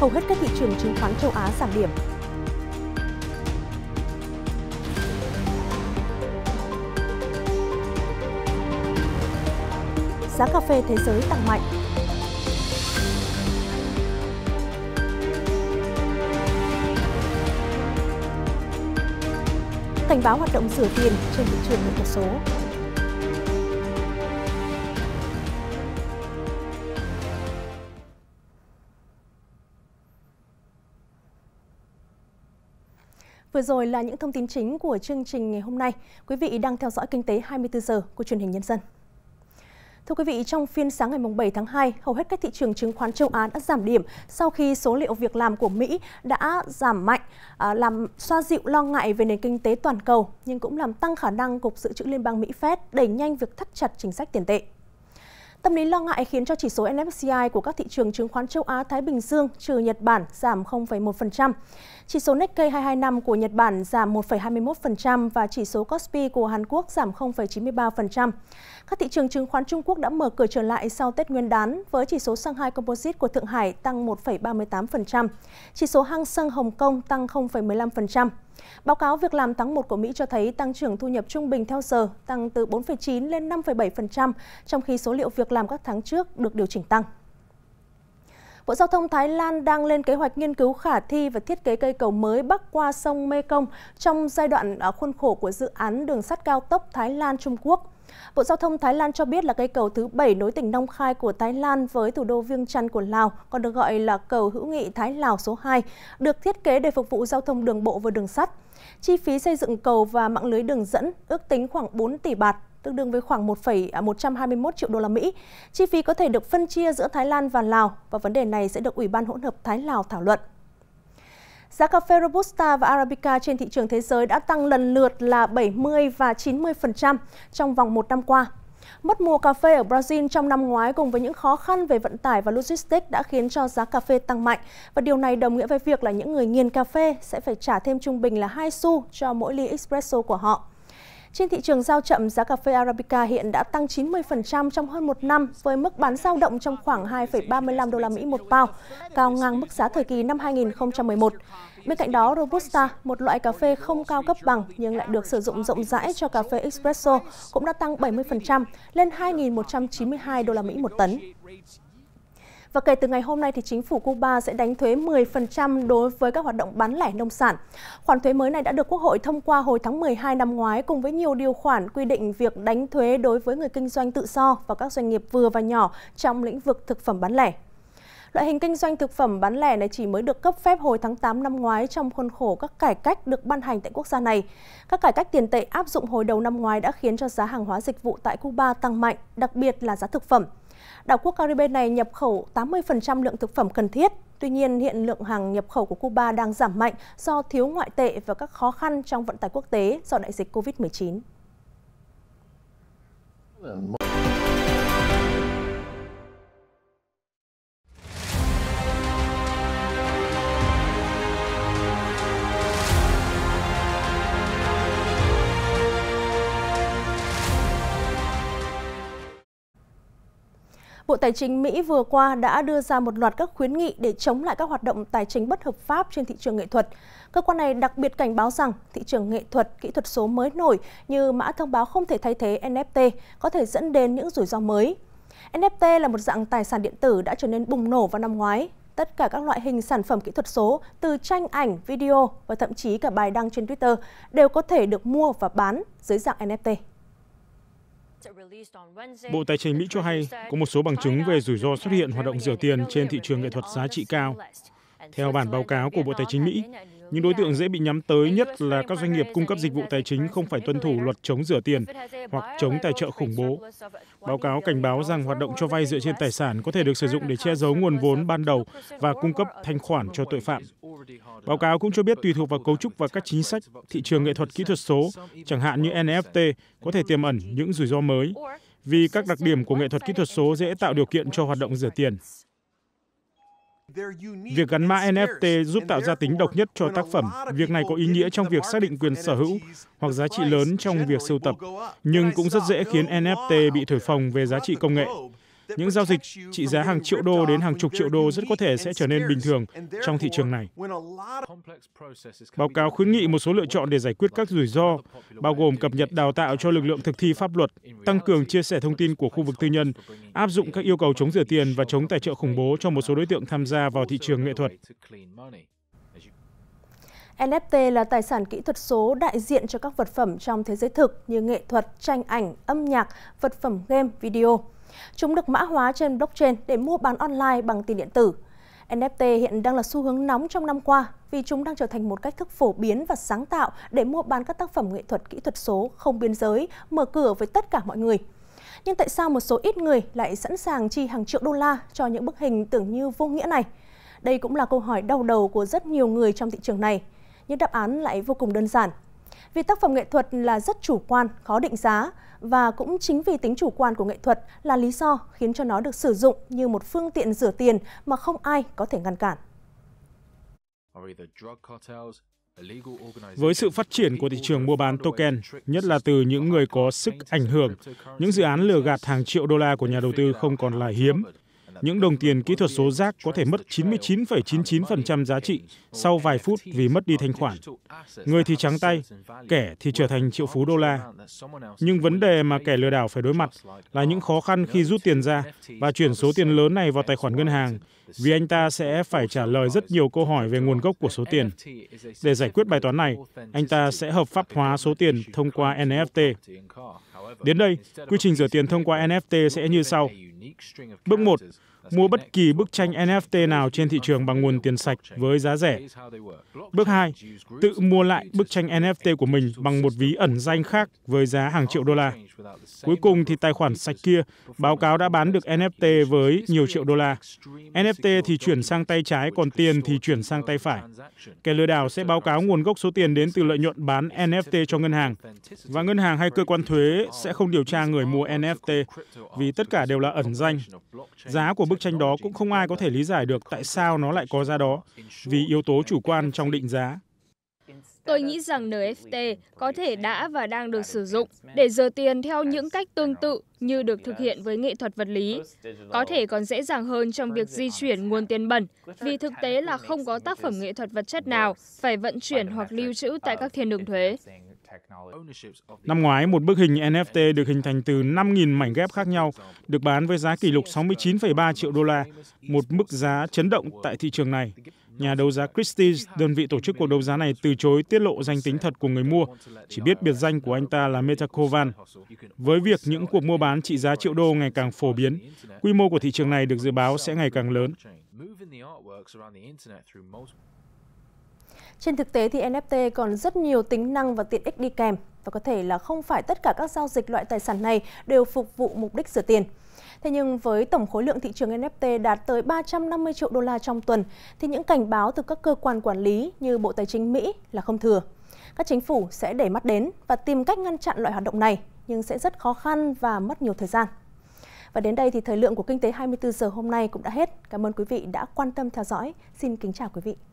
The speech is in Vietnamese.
hầu hết các thị trường chứng khoán châu Á giảm điểm. Giá cà phê thế giới tăng mạnh. Cảnh báo hoạt động rửa tiền trên thị trường nghệ thuật số. Vừa rồi là những thông tin chính của chương trình ngày hôm nay. Quý vị đang theo dõi Kinh tế 24 giờ của truyền hình Nhân dân. Thưa quý vị, trong phiên sáng ngày 7 tháng 2, hầu hết các thị trường chứng khoán châu Á đã giảm điểm sau khi số liệu việc làm của Mỹ đã giảm mạnh, à, làm xoa dịu lo ngại về nền kinh tế toàn cầu, nhưng cũng làm tăng khả năng Cục Dự trữ Liên bang Mỹ Fed đẩy nhanh việc thắt chặt chính sách tiền tệ. Tâm lý lo ngại khiến cho chỉ số MSCI của các thị trường chứng khoán châu Á Thái Bình Dương trừ Nhật Bản giảm 0,1%. Chỉ số Nikkei 225 của Nhật Bản giảm 1,21% và chỉ số Kospi của Hàn Quốc giảm 0,93%. Các thị trường chứng khoán Trung Quốc đã mở cửa trở lại sau Tết Nguyên đán với chỉ số Shanghai Composite của Thượng Hải tăng 1,38%, chỉ số Hang Seng Hồng Kông tăng 0,15%. Báo cáo việc làm tháng 1 của Mỹ cho thấy tăng trưởng thu nhập trung bình theo giờ tăng từ 4,9 lên 5,7%, trong khi số liệu việc làm các tháng trước được điều chỉnh tăng. Bộ Giao thông Thái Lan đang lên kế hoạch nghiên cứu khả thi và thiết kế cây cầu mới bắc qua sông Mekong trong giai đoạn à, khuôn khổ của dự án đường sắt cao tốc Thái Lan-Trung Quốc. Bộ Giao thông Thái Lan cho biết là cây cầu thứ 7 nối tỉnh Nong Khai của Thái Lan với thủ đô Viêng Chăn của Lào, còn được gọi là cầu hữu nghị Thái-Lào số 2, được thiết kế để phục vụ giao thông đường bộ và đường sắt. Chi phí xây dựng cầu và mạng lưới đường dẫn ước tính khoảng 4 tỷ bạt, tương đương với khoảng 1,121 à, triệu đô la Mỹ. Chi phí có thể được phân chia giữa Thái Lan và Lào và vấn đề này sẽ được Ủy ban hỗn hợp Thái-Lào thảo luận. Giá cà phê Robusta và Arabica trên thị trường thế giới đã tăng lần lượt là 70 và 90% trong vòng một năm qua. Mất mùa cà phê ở Brazil trong năm ngoái cùng với những khó khăn về vận tải và logistics đã khiến cho giá cà phê tăng mạnh và điều này đồng nghĩa với việc là những người nghiền cà phê sẽ phải trả thêm trung bình là 2 xu cho mỗi ly espresso của họ. Trên thị trường giao chậm, giá cà phê Arabica hiện đã tăng 90% trong hơn một năm với mức bán giao động trong khoảng 2,35 đô la Mỹ một bao, cao ngang mức giá thời kỳ năm 2011. Bên cạnh đó, Robusta, một loại cà phê không cao cấp bằng nhưng lại được sử dụng rộng rãi cho cà phê espresso, cũng đã tăng 70% lên 2.192 đô la Mỹ một tấn. Và kể từ ngày hôm nay thì chính phủ Cuba sẽ đánh thuế 10% đối với các hoạt động bán lẻ nông sản. Khoản thuế mới này đã được Quốc hội thông qua hồi tháng 12 năm ngoái cùng với nhiều điều khoản quy định việc đánh thuế đối với người kinh doanh tự do và các doanh nghiệp vừa và nhỏ trong lĩnh vực thực phẩm bán lẻ. Loại hình kinh doanh thực phẩm bán lẻ này chỉ mới được cấp phép hồi tháng 8 năm ngoái trong khuôn khổ các cải cách được ban hành tại quốc gia này. Các cải cách tiền tệ áp dụng hồi đầu năm ngoái đã khiến cho giá hàng hóa dịch vụ tại Cuba tăng mạnh, đặc biệt là giá thực phẩm. Đảo quốc Caribe này nhập khẩu 80% lượng thực phẩm cần thiết. Tuy nhiên, hiện lượng hàng nhập khẩu của Cuba đang giảm mạnh do thiếu ngoại tệ và các khó khăn trong vận tải quốc tế do đại dịch COVID-19. Bộ Tài chính Mỹ vừa qua đã đưa ra một loạt các khuyến nghị để chống lại các hoạt động tài chính bất hợp pháp trên thị trường nghệ thuật. Cơ quan này đặc biệt cảnh báo rằng thị trường nghệ thuật, kỹ thuật số mới nổi như mã thông báo không thể thay thế NFT có thể dẫn đến những rủi ro mới. NFT là một dạng tài sản điện tử đã trở nên bùng nổ vào năm ngoái. Tất cả các loại hình sản phẩm kỹ thuật số, từ tranh ảnh, video và thậm chí cả bài đăng trên Twitter đều có thể được mua và bán dưới dạng NFT. Bộ Tài chính Mỹ cho hay có một số bằng chứng về rủi ro xuất hiện hoạt động rửa tiền trên thị trường nghệ thuật giá trị cao. Theo bản báo cáo của Bộ Tài chính Mỹ, những đối tượng dễ bị nhắm tới nhất là các doanh nghiệp cung cấp dịch vụ tài chính không phải tuân thủ luật chống rửa tiền hoặc chống tài trợ khủng bố. Báo cáo cảnh báo rằng hoạt động cho vay dựa trên tài sản có thể được sử dụng để che giấu nguồn vốn ban đầu và cung cấp thanh khoản cho tội phạm. Báo cáo cũng cho biết tùy thuộc vào cấu trúc và các chính sách thị trường nghệ thuật kỹ thuật số, chẳng hạn như NFT, có thể tiềm ẩn những rủi ro mới, vì các đặc điểm của nghệ thuật kỹ thuật số dễ tạo điều kiện cho hoạt động rửa tiền. Việc gắn mã NFT giúp tạo ra tính độc nhất cho tác phẩm. Việc này có ý nghĩa trong việc xác định quyền sở hữu hoặc giá trị lớn trong việc sưu tập, nhưng cũng rất dễ khiến NFT bị thổi phồng về giá trị công nghệ. Những giao dịch trị giá hàng triệu đô đến hàng chục triệu đô rất có thể sẽ trở nên bình thường trong thị trường này. Báo cáo khuyến nghị một số lựa chọn để giải quyết các rủi ro, bao gồm cập nhật đào tạo cho lực lượng thực thi pháp luật, tăng cường chia sẻ thông tin của khu vực tư nhân, áp dụng các yêu cầu chống rửa tiền và chống tài trợ khủng bố cho một số đối tượng tham gia vào thị trường nghệ thuật. NFT là tài sản kỹ thuật số đại diện cho các vật phẩm trong thế giới thực như nghệ thuật, tranh ảnh, âm nhạc, vật phẩm game, video. Chúng được mã hóa trên blockchain để mua bán online bằng tiền điện tử. NFT hiện đang là xu hướng nóng trong năm qua vì chúng đang trở thành một cách thức phổ biến và sáng tạo để mua bán các tác phẩm nghệ thuật kỹ thuật số không biên giới, mở cửa với tất cả mọi người. Nhưng tại sao một số ít người lại sẵn sàng chi hàng triệu đô la cho những bức hình tưởng như vô nghĩa này? Đây cũng là câu hỏi đau đầu của rất nhiều người trong thị trường này. Nhưng đáp án lại vô cùng đơn giản. Vì tác phẩm nghệ thuật là rất chủ quan, khó định giá, và cũng chính vì tính chủ quan của nghệ thuật là lý do khiến cho nó được sử dụng như một phương tiện rửa tiền mà không ai có thể ngăn cản. Với sự phát triển của thị trường mua bán token, nhất là từ những người có sức ảnh hưởng, những dự án lừa gạt hàng triệu đô la của nhà đầu tư không còn là hiếm những đồng tiền kỹ thuật số rác có thể mất 99,99% giá trị sau vài phút vì mất đi thanh khoản. Người thì trắng tay, kẻ thì trở thành triệu phú đô la. Nhưng vấn đề mà kẻ lừa đảo phải đối mặt là những khó khăn khi rút tiền ra và chuyển số tiền lớn này vào tài khoản ngân hàng, vì anh ta sẽ phải trả lời rất nhiều câu hỏi về nguồn gốc của số tiền. Để giải quyết bài toán này, anh ta sẽ hợp pháp hóa số tiền thông qua NFT. Đến đây, quy trình rửa tiền thông qua NFT sẽ như sau. Bước 1 mua bất kỳ bức tranh NFT nào trên thị trường bằng nguồn tiền sạch với giá rẻ. Bước 2, tự mua lại bức tranh NFT của mình bằng một ví ẩn danh khác với giá hàng triệu đô la. Cuối cùng thì tài khoản sạch kia báo cáo đã bán được NFT với nhiều triệu đô la. NFT thì chuyển sang tay trái, còn tiền thì chuyển sang tay phải. Kẻ lừa đảo sẽ báo cáo nguồn gốc số tiền đến từ lợi nhuận bán NFT cho ngân hàng. Và ngân hàng hay cơ quan thuế sẽ không điều tra người mua NFT vì tất cả đều là ẩn danh. Giá của bức tranh đó cũng không ai có thể lý giải được tại sao nó lại có ra đó, vì yếu tố chủ quan trong định giá. Tôi nghĩ rằng NFT có thể đã và đang được sử dụng để giờ tiền theo những cách tương tự như được thực hiện với nghệ thuật vật lý. Có thể còn dễ dàng hơn trong việc di chuyển nguồn tiền bẩn, vì thực tế là không có tác phẩm nghệ thuật vật chất nào phải vận chuyển hoặc lưu trữ tại các thiên đường thuế. Năm ngoái, một bức hình NFT được hình thành từ 5.000 mảnh ghép khác nhau, được bán với giá kỷ lục 69,3 triệu đô la, một mức giá chấn động tại thị trường này. Nhà đấu giá Christie's, đơn vị tổ chức cuộc đấu giá này từ chối tiết lộ danh tính thật của người mua, chỉ biết biệt danh của anh ta là Metakovan. Với việc những cuộc mua bán trị giá triệu đô ngày càng phổ biến, quy mô của thị trường này được dự báo sẽ ngày càng lớn. Trên thực tế thì NFT còn rất nhiều tính năng và tiện ích đi kèm và có thể là không phải tất cả các giao dịch loại tài sản này đều phục vụ mục đích rửa tiền. Thế nhưng với tổng khối lượng thị trường NFT đạt tới 350 triệu đô la trong tuần thì những cảnh báo từ các cơ quan quản lý như Bộ Tài chính Mỹ là không thừa. Các chính phủ sẽ để mắt đến và tìm cách ngăn chặn loại hoạt động này nhưng sẽ rất khó khăn và mất nhiều thời gian. Và đến đây thì thời lượng của Kinh tế 24 giờ hôm nay cũng đã hết. Cảm ơn quý vị đã quan tâm theo dõi. Xin kính chào quý vị.